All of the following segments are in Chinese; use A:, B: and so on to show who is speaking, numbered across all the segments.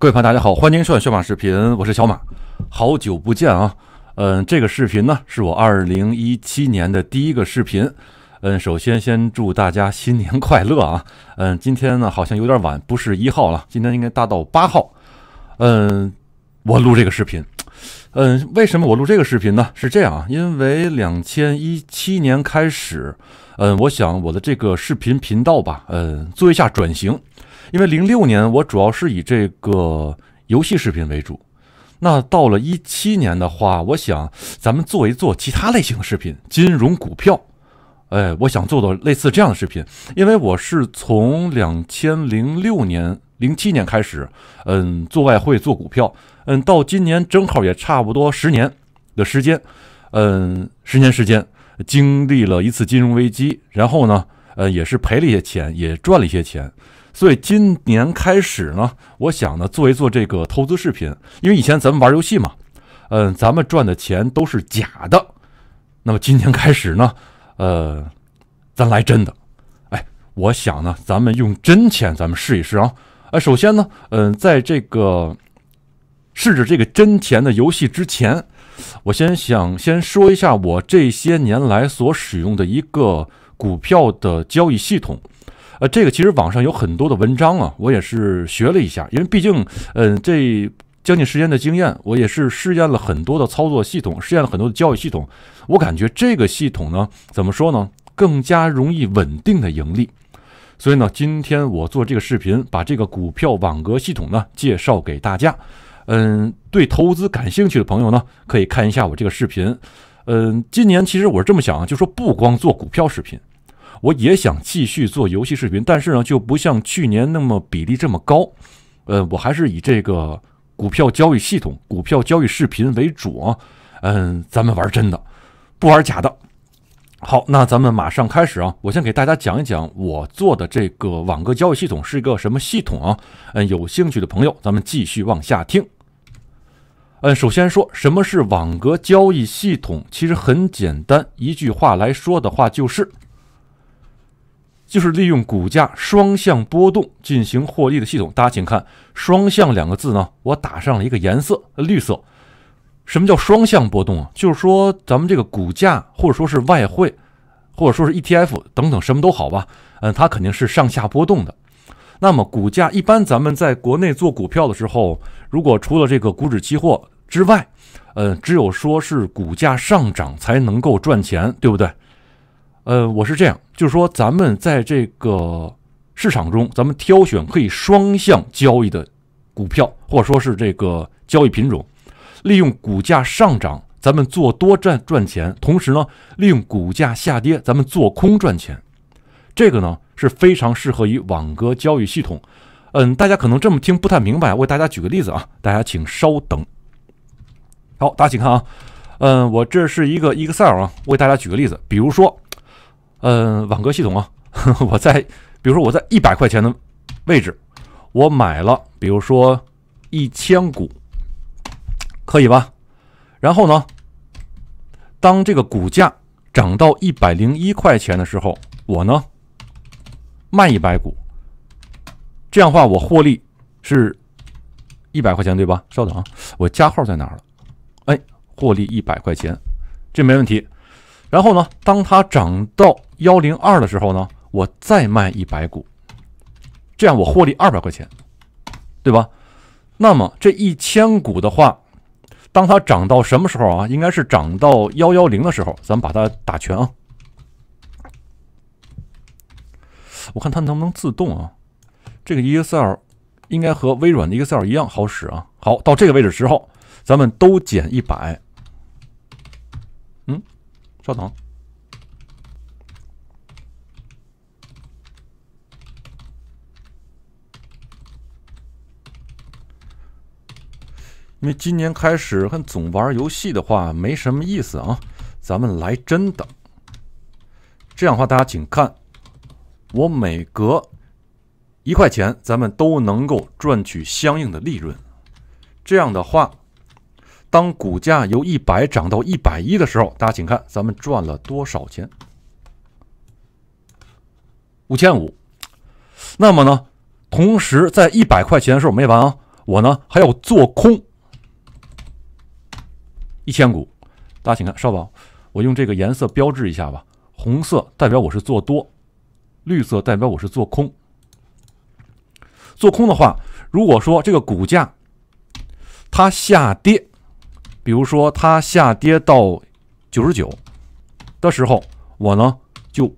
A: 各位朋友，大家好，欢迎您看小马视频，我是小马，好久不见啊。嗯，这个视频呢是我二零一七年的第一个视频。嗯，首先先祝大家新年快乐啊。嗯，今天呢好像有点晚，不是一号了，今天应该大到八号。嗯，我录这个视频。嗯，为什么我录这个视频呢？是这样啊，因为两千一七年开始，嗯，我想我的这个视频频道吧，嗯，做一下转型。因为零六年我主要是以这个游戏视频为主，那到了一七年的话，我想咱们做一做其他类型的视频，金融股票，哎，我想做做类似这样的视频。因为我是从两千零六年、零七年开始，嗯，做外汇、做股票，嗯，到今年正好也差不多十年的时间，嗯，十年时间经历了一次金融危机，然后呢，呃，也是赔了一些钱，也赚了一些钱。所以今年开始呢，我想呢做一做这个投资视频，因为以前咱们玩游戏嘛，嗯，咱们赚的钱都是假的。那么今年开始呢，呃，咱来真的。哎，我想呢，咱们用真钱，咱们试一试啊。呃，首先呢，嗯，在这个试着这个真钱的游戏之前，我先想先说一下我这些年来所使用的一个股票的交易系统。呃，这个其实网上有很多的文章啊，我也是学了一下，因为毕竟，嗯，这将近十年的经验，我也是试验了很多的操作系统，试验了很多的交易系统，我感觉这个系统呢，怎么说呢，更加容易稳定的盈利，所以呢，今天我做这个视频，把这个股票网格系统呢介绍给大家，嗯，对投资感兴趣的朋友呢，可以看一下我这个视频，嗯，今年其实我是这么想啊，就说不光做股票视频。我也想继续做游戏视频，但是呢，就不像去年那么比例这么高。呃，我还是以这个股票交易系统、股票交易视频为主啊。嗯，咱们玩真的，不玩假的。好，那咱们马上开始啊！我先给大家讲一讲我做的这个网格交易系统是一个什么系统啊？嗯，有兴趣的朋友，咱们继续往下听。嗯，首先说什么是网格交易系统，其实很简单，一句话来说的话就是。就是利用股价双向波动进行获利的系统，大家请看“双向”两个字呢，我打上了一个颜色，绿色。什么叫双向波动啊？就是说咱们这个股价，或者说是外汇，或者说是 ETF 等等，什么都好吧，嗯，它肯定是上下波动的。那么股价一般，咱们在国内做股票的时候，如果除了这个股指期货之外，嗯，只有说是股价上涨才能够赚钱，对不对？呃，我是这样，就是说，咱们在这个市场中，咱们挑选可以双向交易的股票，或者说是这个交易品种，利用股价上涨，咱们做多赚赚钱；，同时呢，利用股价下跌，咱们做空赚钱。这个呢，是非常适合于网格交易系统。嗯，大家可能这么听不太明白，我为大家举个例子啊，大家请稍等。好，大家请看啊，嗯，我这是一个 Excel 啊，我给大家举个例子，比如说。呃，网格系统啊，我在，比如说我在一百块钱的位置，我买了，比如说一千股，可以吧？然后呢，当这个股价涨到一百零一块钱的时候，我呢卖一百股，这样话我获利是一百块钱，对吧？稍等啊，我加号在哪儿了？哎，获利一百块钱，这没问题。然后呢，当它涨到幺零二的时候呢，我再卖一百股，这样我获利二百块钱，对吧？那么这一千股的话，当它涨到什么时候啊？应该是涨到幺幺零的时候，咱们把它打全啊。我看它能不能自动啊？这个 Excel 应该和微软的 Excel 一样好使啊。好，到这个位置时候，咱们都减一百。稍等，因为今年开始看总玩游戏的话没什么意思啊，咱们来真的。这样的话，大家请看，我每隔一块钱，咱们都能够赚取相应的利润。这样的话。当股价由一百涨到一百一的时候，大家请看，咱们赚了多少钱？五千五。那么呢，同时在一百块钱的时候没完啊，我呢还要做空一千股。大家请看，稍等，我用这个颜色标志一下吧，红色代表我是做多，绿色代表我是做空。做空的话，如果说这个股价它下跌，比如说，它下跌到九十九的时候，我呢就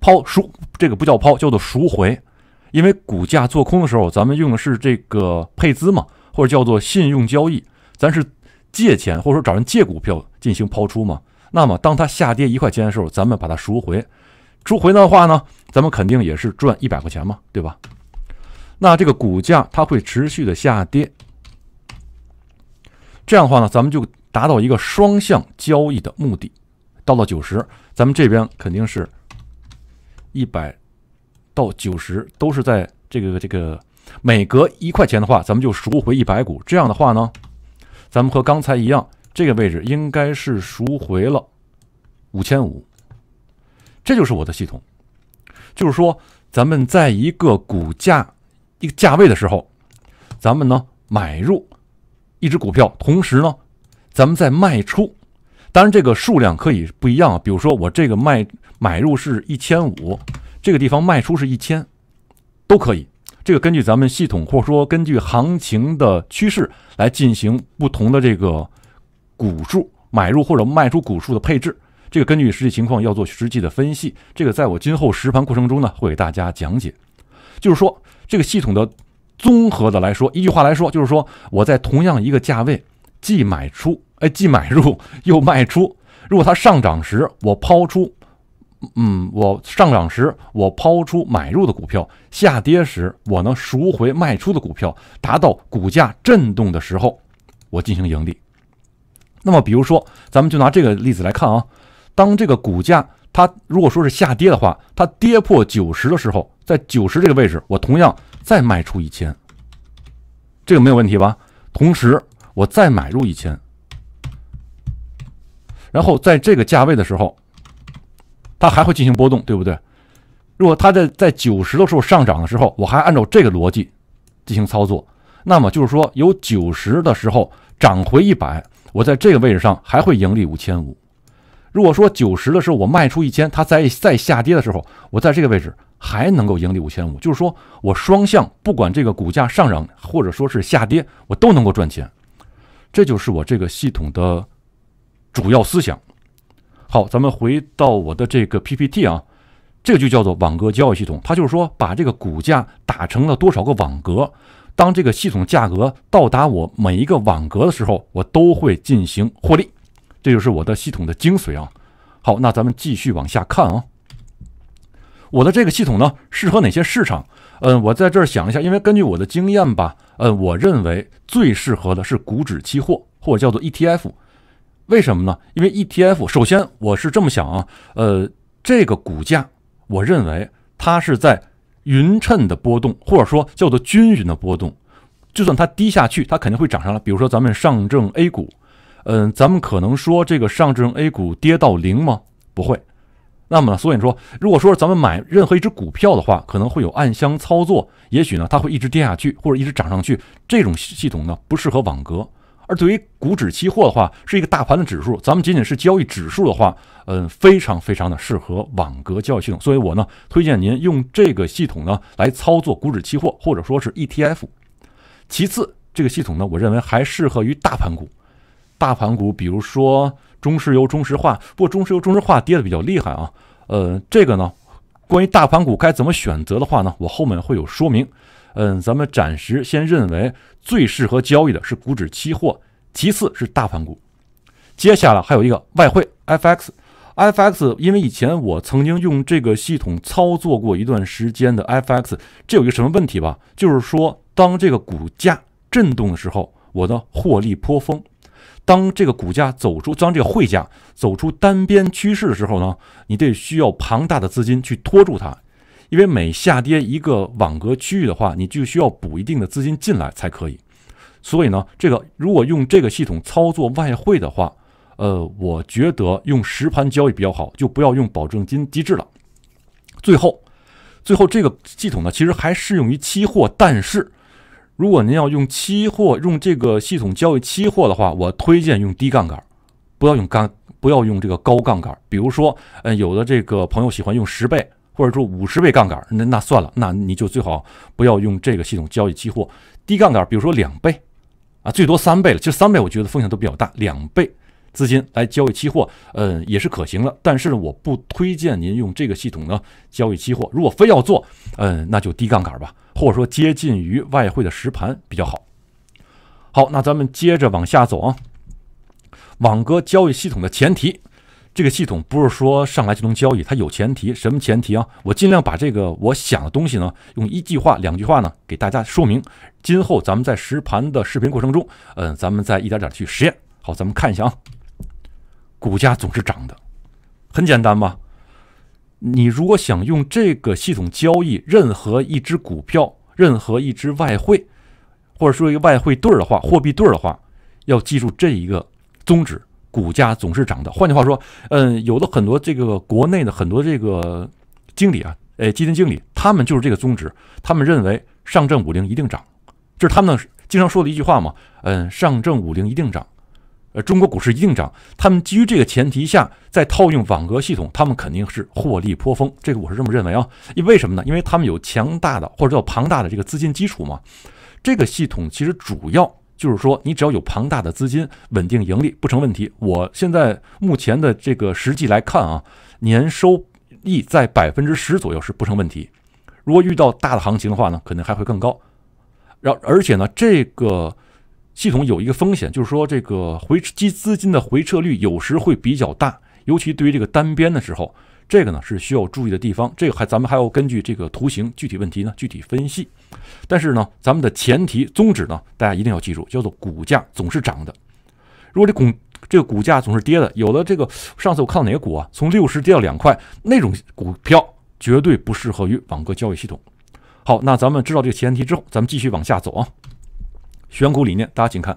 A: 抛赎，这个不叫抛，叫做赎回。因为股价做空的时候，咱们用的是这个配资嘛，或者叫做信用交易，咱是借钱或者说找人借股票进行抛出嘛。那么，当它下跌一块钱的时候，咱们把它赎回，赎回的话呢，咱们肯定也是赚一百块钱嘛，对吧？那这个股价它会持续的下跌。这样的话呢，咱们就达到一个双向交易的目的。到了九十，咱们这边肯定是，一百到九十都是在这个这个每隔一块钱的话，咱们就赎回一百股。这样的话呢，咱们和刚才一样，这个位置应该是赎回了五千五。这就是我的系统，就是说，咱们在一个股价一个价位的时候，咱们呢买入。一只股票，同时呢，咱们再卖出。当然，这个数量可以不一样。比如说，我这个卖买入是一千五，这个地方卖出是一千，都可以。这个根据咱们系统，或者说根据行情的趋势来进行不同的这个股数买入或者卖出股数的配置。这个根据实际情况要做实际的分析。这个在我今后实盘过程中呢，会给大家讲解。就是说，这个系统的。综合的来说，一句话来说，就是说我在同样一个价位，既卖出，哎，既买入又卖出。如果它上涨时我抛出，嗯，我上涨时我抛出买入的股票；下跌时我能赎回卖出的股票，达到股价震动的时候，我进行盈利。那么，比如说，咱们就拿这个例子来看啊，当这个股价它如果说是下跌的话，它跌破九十的时候，在九十这个位置，我同样。再卖出一千，这个没有问题吧？同时，我再买入一千，然后在这个价位的时候，它还会进行波动，对不对？如果它在在九十的时候上涨的时候，我还按照这个逻辑进行操作，那么就是说，有九十的时候涨回一百，我在这个位置上还会盈利五千五。如果说九十的时候我卖出一千，它再再下跌的时候，我在这个位置。还能够盈利五千五，就是说我双向不管这个股价上涨或者说是下跌，我都能够赚钱。这就是我这个系统的主要思想。好，咱们回到我的这个 PPT 啊，这个就叫做网格交易系统。它就是说把这个股价打成了多少个网格，当这个系统价格到达我每一个网格的时候，我都会进行获利。这就是我的系统的精髓啊。好，那咱们继续往下看啊。我的这个系统呢，适合哪些市场？嗯，我在这儿想一下，因为根据我的经验吧，嗯，我认为最适合的是股指期货，或者叫做 ETF，为什么呢？因为 ETF，首先我是这么想啊，呃，这个股价，我认为它是在匀称的波动，或者说叫做均匀的波动，就算它低下去，它肯定会涨上来。比如说咱们上证 A 股，嗯，咱们可能说这个上证 A 股跌到零吗？不会。那么呢？所以说，如果说咱们买任何一只股票的话，可能会有暗箱操作，也许呢它会一直跌下去，或者一直涨上去。这种系统呢不适合网格。而对于股指期货的话，是一个大盘的指数，咱们仅仅是交易指数的话，嗯，非常非常的适合网格交易系统。所以我呢推荐您用这个系统呢来操作股指期货，或者说是 ETF。其次，这个系统呢，我认为还适合于大盘股，大盘股，比如说。中石油、中石化，不过中石油、中石化跌的比较厉害啊。呃，这个呢，关于大盘股该怎么选择的话呢，我后面会有说明。嗯，咱们暂时先认为最适合交易的是股指期货，其次是大盘股。接下来还有一个外汇 （FX），FX，因为以前我曾经用这个系统操作过一段时间的 FX，这有一个什么问题吧？就是说，当这个股价震动的时候，我的获利颇丰。当这个股价走出，当这个汇价走出单边趋势的时候呢，你得需要庞大的资金去拖住它，因为每下跌一个网格区域的话，你就需要补一定的资金进来才可以。所以呢，这个如果用这个系统操作外汇的话，呃，我觉得用实盘交易比较好，就不要用保证金机制了。最后，最后这个系统呢，其实还适用于期货，但是。如果您要用期货用这个系统交易期货的话，我推荐用低杠杆，不要用杠，不要用这个高杠杆。比如说，嗯，有的这个朋友喜欢用十倍或者说五十倍杠杆，那那算了，那你就最好不要用这个系统交易期货，低杠杆，比如说两倍，啊，最多三倍了，其实三倍我觉得风险都比较大，两倍。资金来交易期货，嗯，也是可行的。但是呢，我不推荐您用这个系统呢交易期货。如果非要做，嗯，那就低杠杆吧，或者说接近于外汇的实盘比较好。好，那咱们接着往下走啊。网格交易系统的前提，这个系统不是说上来就能交易，它有前提，什么前提啊？我尽量把这个我想的东西呢，用一句话、两句话呢给大家说明。今后咱们在实盘的视频过程中，嗯，咱们再一点点去实验。好，咱们看一下啊。股价总是涨的，很简单吧？你如果想用这个系统交易任何一只股票、任何一只外汇，或者说一个外汇对儿的话、货币对儿的话，要记住这一个宗旨：股价总是涨的。换句话说，嗯，有的很多这个国内的很多这个经理啊，哎，基金经理，他们就是这个宗旨，他们认为上证五零一定涨，这是他们经常说的一句话嘛。嗯，上证五零一定涨。呃，中国股市一定涨，他们基于这个前提下，在套用网格系统，他们肯定是获利颇丰。这个我是这么认为啊，因为什么？呢，因为他们有强大的或者叫庞大的这个资金基础嘛。这个系统其实主要就是说，你只要有庞大的资金，稳定盈利不成问题。我现在目前的这个实际来看啊，年收益在百分之十左右是不成问题。如果遇到大的行情的话呢，可能还会更高。然后而且呢，这个。系统有一个风险，就是说这个回基资金的回撤率有时会比较大，尤其对于这个单边的时候，这个呢是需要注意的地方。这个还咱们还要根据这个图形具体问题呢具体分析。但是呢，咱们的前提宗旨呢，大家一定要记住，叫做股价总是涨的。如果这股这个股价总是跌的，有的这个上次我看到哪个股啊，从六十跌到两块，那种股票绝对不适合于网格交易系统。好，那咱们知道这个前提之后，咱们继续往下走啊。选股理念，大家请看，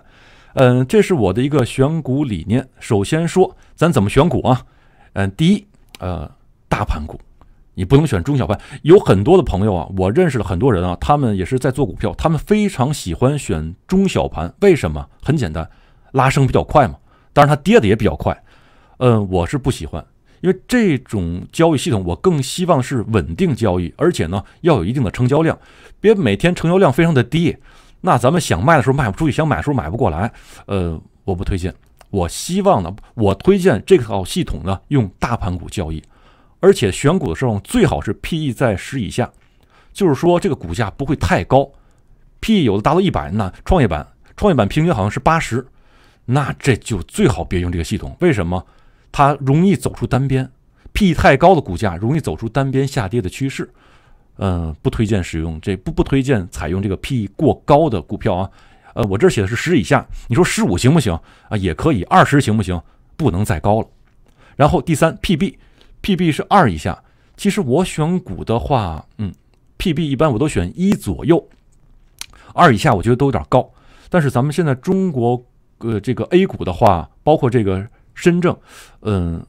A: 嗯，这是我的一个选股理念。首先说，咱怎么选股啊？嗯，第一，呃，大盘股，你不能选中小盘。有很多的朋友啊，我认识了很多人啊，他们也是在做股票，他们非常喜欢选中小盘。为什么？很简单，拉升比较快嘛，当然它跌的也比较快。嗯，我是不喜欢，因为这种交易系统，我更希望是稳定交易，而且呢要有一定的成交量，别每天成交量非常的低。那咱们想卖的时候卖不出去，想买的时候买不过来，呃，我不推荐。我希望呢，我推荐这套系统呢用大盘股交易，而且选股的时候最好是 PE 在十以下，就是说这个股价不会太高。PE 有的达到一百呢，创业板，创业板平均好像是八十，那这就最好别用这个系统。为什么？它容易走出单边，PE 太高的股价容易走出单边下跌的趋势。嗯，不推荐使用这不不推荐采用这个 PE 过高的股票啊。呃，我这写的是十以下，你说十五行不行啊？也可以，二十行不行？不能再高了。然后第三，PB，PB 是二以下。其实我选股的话，嗯，PB 一般我都选一左右，二以下我觉得都有点高。但是咱们现在中国，呃，这个 A 股的话，包括这个深圳，嗯，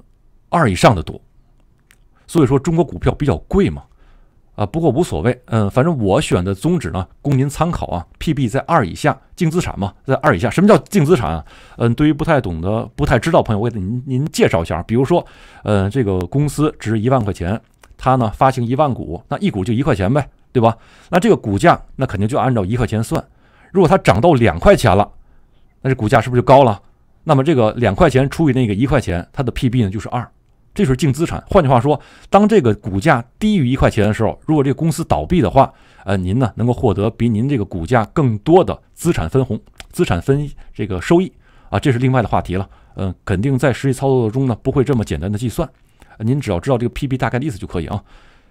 A: 二以上的多，所以说中国股票比较贵嘛。啊，不过无所谓，嗯，反正我选的宗旨呢，供您参考啊。PB 在二以下，净资产嘛，在二以下。什么叫净资产啊？嗯，对于不太懂得、不太知道朋友，我给您您介绍一下。比如说，嗯，这个公司值一万块钱，它呢发行一万股，那一股就一块钱呗，对吧？那这个股价那肯定就按照一块钱算。如果它涨到两块钱了，那这股价是不是就高了？那么这个两块钱除以那个一块钱，它的 PB 呢就是二。这是净资产，换句话说，当这个股价低于一块钱的时候，如果这个公司倒闭的话，呃，您呢能够获得比您这个股价更多的资产分红、资产分这个收益啊，这是另外的话题了。嗯，肯定在实际操作中呢不会这么简单的计算，您只要知道这个 PB 大概的意思就可以啊。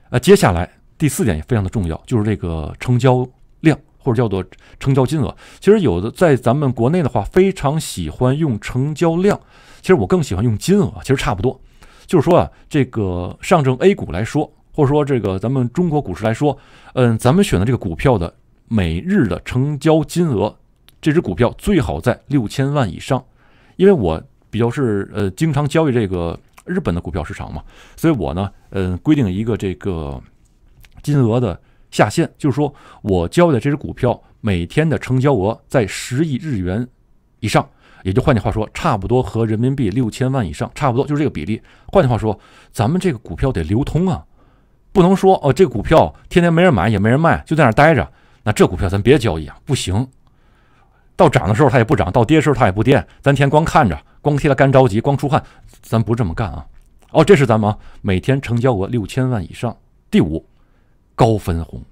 A: 呃，接下来第四点也非常的重要，就是这个成交量或者叫做成交金额。其实有的在咱们国内的话，非常喜欢用成交量，其实我更喜欢用金额，其实差不多。就是说啊，这个上证 A 股来说，或者说这个咱们中国股市来说，嗯，咱们选的这个股票的每日的成交金额，这只股票最好在六千万以上。因为我比较是呃经常交易这个日本的股票市场嘛，所以我呢，嗯，规定一个这个金额的下限，就是说我交易的这只股票每天的成交额在十亿日元以上。也就换句话说，差不多和人民币六千万以上差不多，就是这个比例。换句话说，咱们这个股票得流通啊，不能说哦，这股票天天没人买也没人卖，就在那儿待着，那这股票咱别交易啊，不行。到涨的时候它也不涨，到跌的时候它也不跌，咱天光看着，光替它干着急，光出汗，咱不这么干啊。哦，这是咱们啊，每天成交额六千万以上。第五，高分红，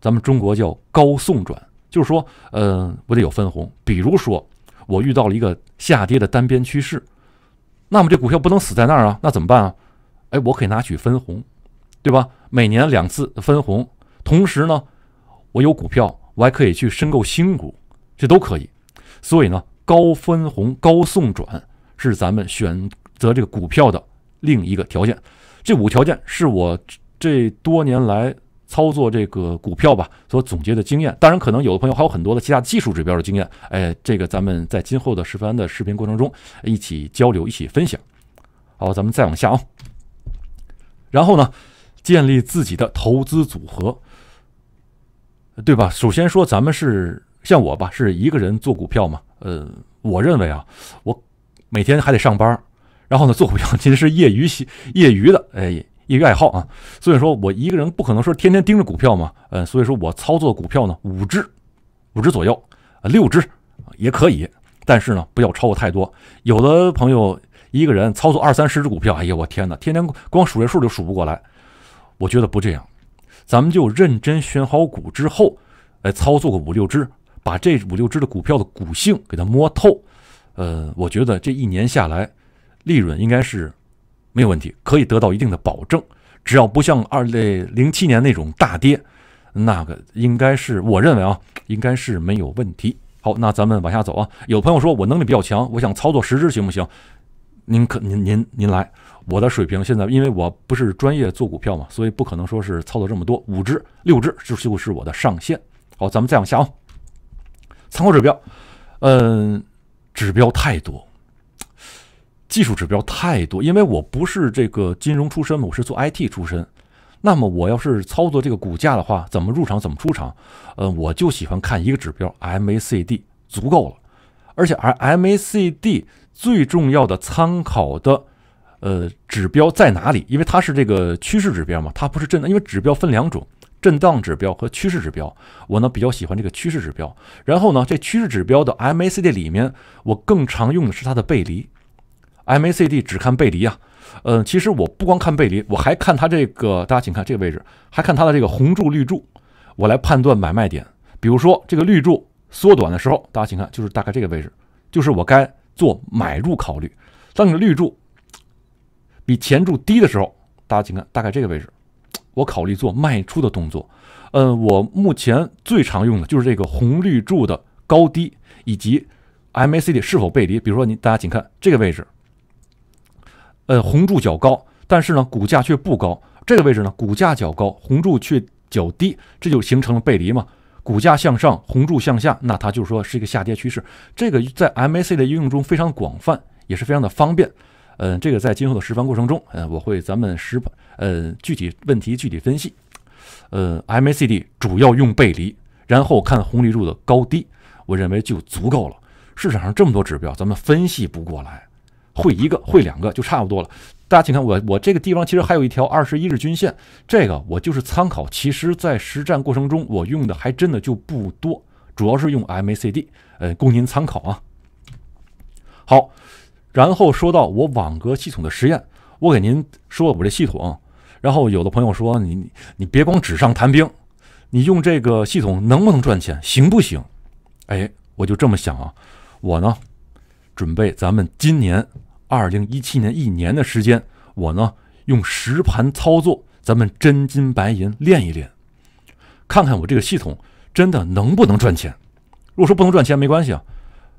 A: 咱们中国叫高送转，就是说，呃，我得有分红，比如说。我遇到了一个下跌的单边趋势，那么这股票不能死在那儿啊，那怎么办啊？哎，我可以拿取分红，对吧？每年两次分红，同时呢，我有股票，我还可以去申购新股，这都可以。所以呢，高分红、高送转是咱们选择这个股票的另一个条件。这五条件是我这多年来。操作这个股票吧，所总结的经验，当然可能有的朋友还有很多的其他技术指标的经验，哎，这个咱们在今后的示范的视频过程中一起交流，一起分享。好，咱们再往下啊。然后呢，建立自己的投资组合，对吧？首先说，咱们是像我吧，是一个人做股票嘛？呃，我认为啊，我每天还得上班，然后呢，做股票其实是业余业余的，哎。业余爱好啊，所以说我一个人不可能说天天盯着股票嘛，呃，所以说我操作股票呢，五只、五只左右啊，六只也可以，但是呢，不要超过太多。有的朋友一个人操作二三十只股票，哎呀，我天哪，天天光数这数都数不过来。我觉得不这样，咱们就认真选好股之后，哎，操作个五六只，把这五六只的股票的股性给它摸透。呃，我觉得这一年下来，利润应该是。没有问题，可以得到一定的保证。只要不像二类零七年那种大跌，那个应该是我认为啊，应该是没有问题。好，那咱们往下走啊。有朋友说我能力比较强，我想操作十只行不行？您可您您您来，我的水平现在因为我不是专业做股票嘛，所以不可能说是操作这么多，五只六只就就是我的上限。好，咱们再往下啊，参考指标，嗯，指标太多。技术指标太多，因为我不是这个金融出身，我是做 IT 出身。那么我要是操作这个股价的话，怎么入场，怎么出场？呃，我就喜欢看一个指标 MACD，足够了。而且，而 MACD 最重要的参考的呃指标在哪里？因为它是这个趋势指标嘛，它不是震荡。因为指标分两种，震荡指标和趋势指标。我呢比较喜欢这个趋势指标。然后呢，这趋势指标的 MACD 里面，我更常用的是它的背离。MACD 只看背离啊？嗯，其实我不光看背离，我还看它这个。大家请看这个位置，还看它的这个红柱绿柱，我来判断买卖点。比如说，这个绿柱缩短的时候，大家请看，就是大概这个位置，就是我该做买入考虑。当你的绿柱比前柱低的时候，大家请看，大概这个位置，我考虑做卖出的动作。嗯，我目前最常用的就是这个红绿柱的高低以及 MACD 是否背离。比如说，你大家请看这个位置。呃，红柱较高，但是呢，股价却不高。这个位置呢，股价较高，红柱却较低，这就形成了背离嘛。股价向上，红柱向下，那它就是说是一个下跌趋势。这个在 MAC 的应用中非常广泛，也是非常的方便。嗯，这个在今后的实盘过程中，嗯，我会咱们实盘，嗯，具体问题具体分析。呃，MACD 主要用背离，然后看红绿柱的高低，我认为就足够了。市场上这么多指标，咱们分析不过来。会一个会两个就差不多了。大家请看我我这个地方其实还有一条二十一日均线，这个我就是参考。其实，在实战过程中，我用的还真的就不多，主要是用 MACD，呃，供您参考啊。好，然后说到我网格系统的实验，我给您说，我这系统。然后有的朋友说，你你你别光纸上谈兵，你用这个系统能不能赚钱，行不行？哎，我就这么想啊，我呢准备咱们今年。二零一七年一年的时间，我呢用实盘操作，咱们真金白银练一练，看看我这个系统真的能不能赚钱。如果说不能赚钱，没关系啊，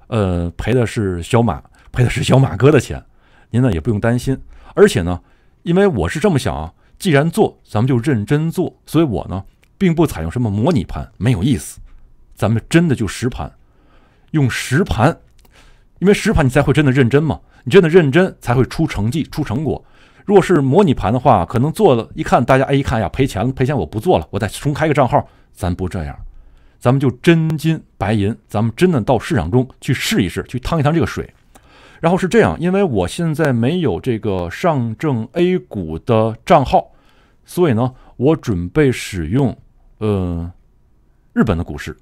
A: 呃，赔的是小马，赔的是小马哥的钱，您呢也不用担心。而且呢，因为我是这么想啊，既然做，咱们就认真做，所以我呢并不采用什么模拟盘，没有意思，咱们真的就实盘，用实盘，因为实盘你才会真的认真嘛。你真的认真才会出成绩、出成果。如果是模拟盘的话，可能做了一看，大家哎一看呀，赔钱了，赔钱我不做了，我再重开个账号。咱不这样，咱们就真金白银，咱们真的到市场中去试一试，去趟一趟这个水。然后是这样，因为我现在没有这个上证 A 股的账号，所以呢，我准备使用呃日本的股市。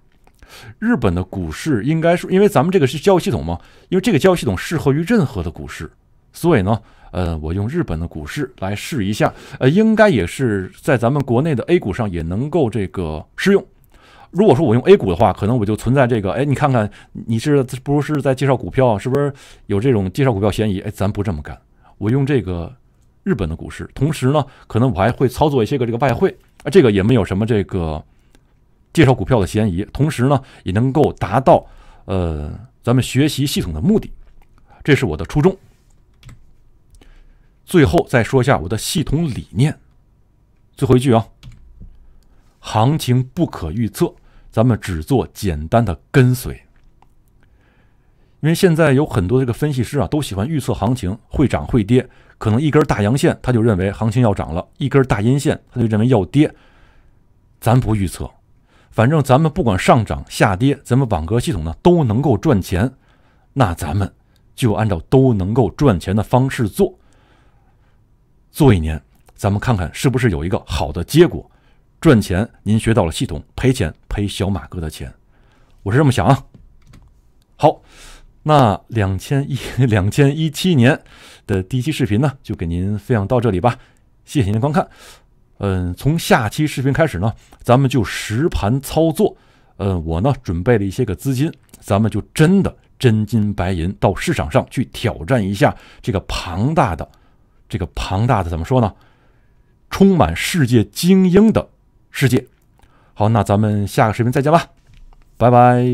A: 日本的股市应该是因为咱们这个是交易系统嘛，因为这个交易系统适合于任何的股市，所以呢，呃，我用日本的股市来试一下，呃，应该也是在咱们国内的 A 股上也能够这个适用。如果说我用 A 股的话，可能我就存在这个，哎，你看看你是不是在介绍股票，是不是有这种介绍股票嫌疑？哎，咱不这么干，我用这个日本的股市，同时呢，可能我还会操作一些个这个外汇，啊，这个也没有什么这个。介绍股票的嫌疑，同时呢也能够达到，呃，咱们学习系统的目的，这是我的初衷。最后再说一下我的系统理念，最后一句啊，行情不可预测，咱们只做简单的跟随。因为现在有很多这个分析师啊，都喜欢预测行情会涨会跌，可能一根大阳线他就认为行情要涨了，一根大阴线他就认为要跌，咱不预测。反正咱们不管上涨下跌，咱们网格系统呢都能够赚钱，那咱们就按照都能够赚钱的方式做，做一年，咱们看看是不是有一个好的结果，赚钱您学到了系统，赔钱赔小马哥的钱，我是这么想啊。好，那两千一 两千一七年的第一期视频呢，就给您分享到这里吧，谢谢您的观看。嗯，从下期视频开始呢，咱们就实盘操作。嗯，我呢准备了一些个资金，咱们就真的真金白银到市场上去挑战一下这个庞大的、这个庞大的怎么说呢？充满世界精英的世界。好，那咱们下个视频再见吧，拜拜。